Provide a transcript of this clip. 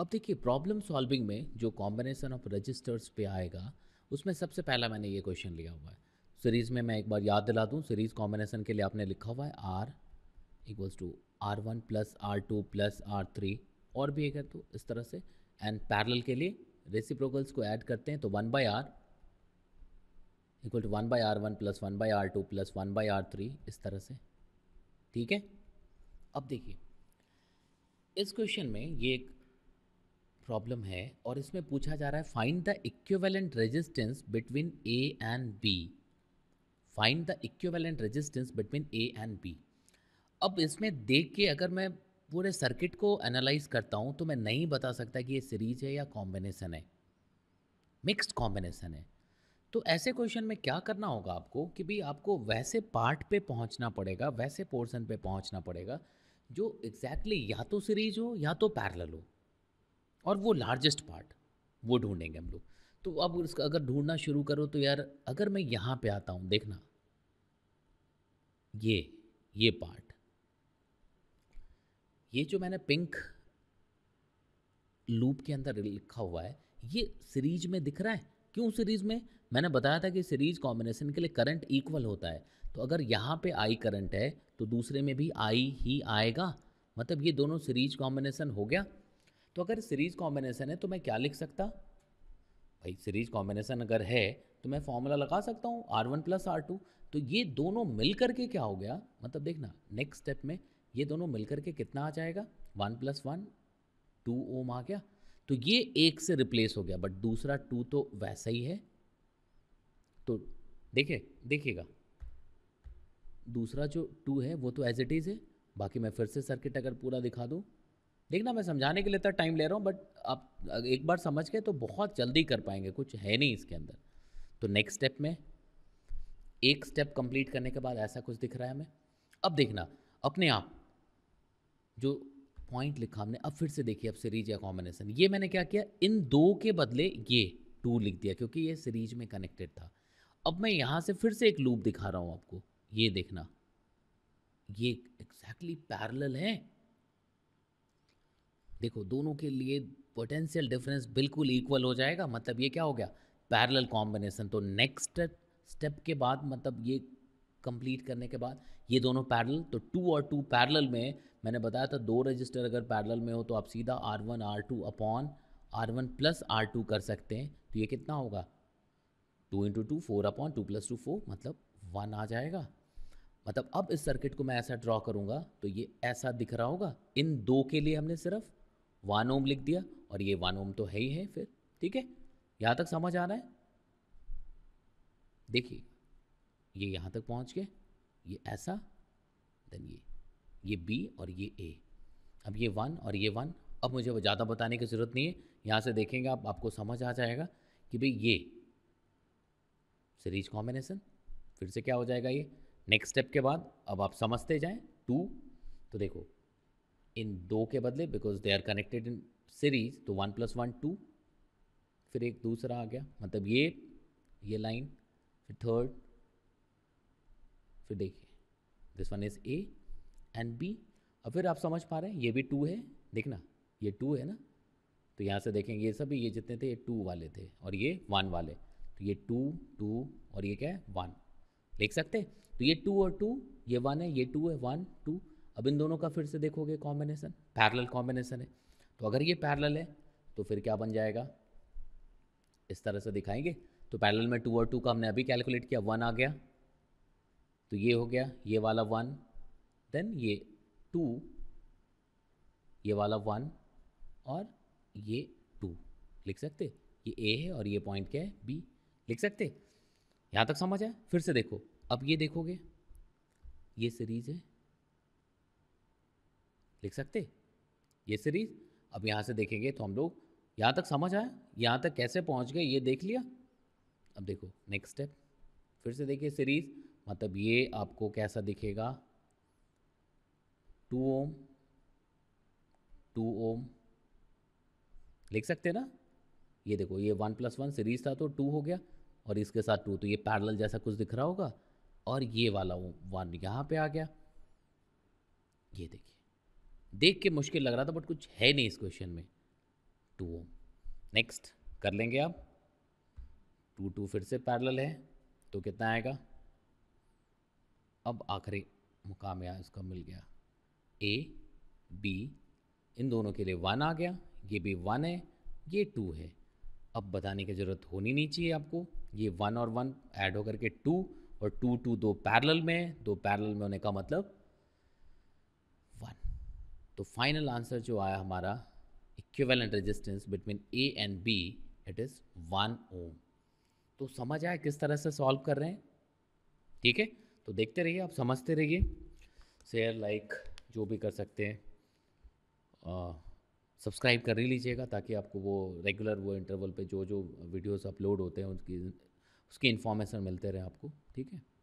अब देखिए problem solving में जो कॉम्बिनेशन ऑफ रजिस्टर्स पे आएगा उसमें सबसे पहला मैंने ये क्वेश्चन लिया हुआ है सीरीज़ में मैं एक बार याद दिला दूँ सीरीज़ कॉम्बिनेशन के लिए आपने लिखा हुआ है R equals to R one plus R two plus R three और भी एक है तो इस तरह से एंड पैरल के लिए रेसिप्रोकल्स को ऐड करते हैं तो one by R equal to one by R one plus one by R two plus one by R three इस तरह से ठीक है अब देखिए इस क्वेश्चन में ये एक प्रॉब्लम है और इसमें पूछा जा रहा है find the equivalent resistance between A and B find the equivalent resistance between A and B अब इसमें देख के अगर मैं पूरे सर्किट को एनालाइज करता हूँ तो मैं नहीं बता सकता कि ये सीरीज है या कॉम्बिनेसन है मिक्स्ड कॉम्बिनेसन है तो ऐसे क्वेश्चन में क्या करना होगा आपको कि भाई आपको वैसे पार्ट पे पहुंचना पड़ेगा वैसे पोर्शन पे पहुंचना पड़ेगा जो एग्जैक्टली exactly या तो सीरीज हो या तो पैरल हो और वो लार्जेस्ट पार्ट वो ढूंढेंगे हम लोग तो अब उसका अगर ढूंढना शुरू करो तो यार अगर मैं यहाँ पे आता हूँ देखना ये ये पार्ट ये जो मैंने पिंक लूप के अंदर लिखा हुआ है ये सीरीज में दिख रहा है क्यों सीरीज में मैंने बताया था कि सीरीज कॉम्बिनेशन के लिए करंट इक्वल होता है तो अगर यहाँ पे आई करंट है तो दूसरे में भी आई ही आएगा मतलब ये दोनों सीरीज कॉम्बिनेशन हो गया तो अगर सीरीज कॉम्बिनेशन है तो मैं क्या लिख सकता भाई सीरीज कॉम्बिनेशन अगर है तो मैं फॉर्मूला लगा सकता हूँ R one plus R two तो ये दोनों मिल करके क्या हो गया मतलब देखना नेक्स्ट स्टेप में ये दोनों मिल करके कितना आ जाएगा one plus one two ohm आ गया तो ये एक से रिप्लेस हो गया बट दूसरा टू तो वैसा ही है तो देखिए देखिएगा दूसरा जो टू है वो तो एज इट इज़ है बाकी मैं फिर से सर्किट अगर पूरा दिखा दूँ देखना मैं समझाने के लिए तो टाइम ले रहा हूँ बट आप एक बार समझ के तो बहुत जल्दी कर पाएंगे कुछ है नहीं इसके अंदर तो नेक्स्ट स्टेप में एक स्टेप कंप्लीट करने के बाद ऐसा कुछ दिख रहा है हमें अब देखना अपने आप जो पॉइंट लिखा हमने अब फिर से देखिए अब सीरीज या कॉम्बिनेशन ये मैंने क्या किया इन दो के बदले ये टू लिख दिया क्योंकि ये सीरीज में कनेक्टेड था अब मैं यहाँ से फिर से एक लूप दिखा रहा हूँ आपको ये देखना ये एग्जैक्टली exactly है देखो दोनों के लिए पोटेंशियल डिफरेंस बिल्कुल इक्वल हो जाएगा मतलब ये क्या हो गया पैरेलल कॉम्बिनेशन तो नेक्स्ट स्टेप के बाद मतलब ये कंप्लीट करने के बाद ये दोनों पैरेलल तो टू और टू पैरेलल में मैंने बताया था दो रजिस्टर अगर पैरेलल में हो तो आप सीधा R one R two upon R one plus R two कर सकते हैं तो ये कितना होगा two into two four upon two plus two four मतलब वन आ जाएगा मतलब अब इस सर्किट को मैं ऐसा ड्रॉ करूँगा तो ये ऐसा दिख रहा होगा इन दो के लिए हमने सिर्फ वन ओम लिख दिया और ये वन ओम तो है ही है फिर ठीक है यहाँ तक समझ आ रहा है देखिए ये यहाँ तक पहुँच गए ये ऐसा देन ये ये बी और ये ए अब ये वन और ये वन अब मुझे ज़्यादा बताने की ज़रूरत नहीं है यहाँ से देखेंगे आप आपको समझ आ जाएगा कि भाई ये सीरीज कॉम्बिनेशन फिर से क्या हो जाएगा ये नेक्स्ट स्टेप के बाद अब आप समझते जाएं टू तो देखो इन दो के बदले because they are connected in series तो वन प्लस वन टू फिर एक दूसरा आ गया मतलब ये ये लाइन फिर थर्ड फिर देखिए this one is A and B और फिर आप समझ पा रहे हैं ये भी टू है देखना ये टू है ना तो यहाँ से देखेंगे ये सभी ये जितने थे ये टू वाले थे और ये वन वाले तो ये टू टू और ये क्या है वन देख सकते तो ये टू और टू ये वन है ये टू है वन टू अब इन दोनों का फिर से देखोगे कॉम्बिनेसन पैरल कॉम्बिनेसन है तो अगर ये पैरल है तो फिर क्या बन जाएगा इस तरह से दिखाएंगे तो पैरल में टू और टू का हमने अभी कैलकुलेट किया वन आ गया तो ये हो गया ये वाला वन देन ये टू ये वाला वन और ये टू लिख सकते ये ए है और ये पॉइंट क्या है बी लिख सकते यहाँ तक समझ आए फिर से देखो अब ये देखोगे ये सीरीज है लिख सकते ये सीरीज़ अब यहाँ से देखेंगे तो हम लोग यहाँ तक समझ आए यहाँ तक कैसे पहुँच गए ये देख लिया अब देखो नेक्स्ट स्टेप फिर से देखिए सीरीज़ मतलब ये आपको कैसा दिखेगा टू ओम टू ओम लिख सकते ना ये देखो ये वन प्लस वन सीरीज था तो टू हो गया और इसके साथ टू तो ये पैरल जैसा कुछ दिख रहा होगा और ये वाला वन यहाँ पे आ गया ये देखिए देख के मुश्किल लग रहा था बट कुछ है नहीं इस क्वेश्चन में टू ओम नेक्स्ट कर लेंगे आप टू टू फिर से पैरेलल है तो कितना आएगा अब आखिरी मुकाम यहाँ इसका मिल गया ए बी इन दोनों के लिए वन आ गया ये भी वन है ये टू है अब बताने की ज़रूरत होनी नहीं चाहिए आपको ये वन और वन ऐड होकर के टू और टू टू दो पैरेलल में दो पैरेलल में होने का मतलब तो फाइनल आंसर जो आया हमारा equivalent resistance between A and B it is one ohm तो समझ आया किस तरह से सॉल्व कर रहे हैं ठीक है तो देखते रहिए आप समझते रहिए शेयर लाइक जो भी कर सकते हैं सब्सक्राइब कर ही लीजिएगा ताकि आपको वो रेगुलर वो इंटरवल पे जो जो वीडियोस अपलोड होते हैं उनकी उसकी इन्फॉर्मेशन मिलते रहे आपको ठीक है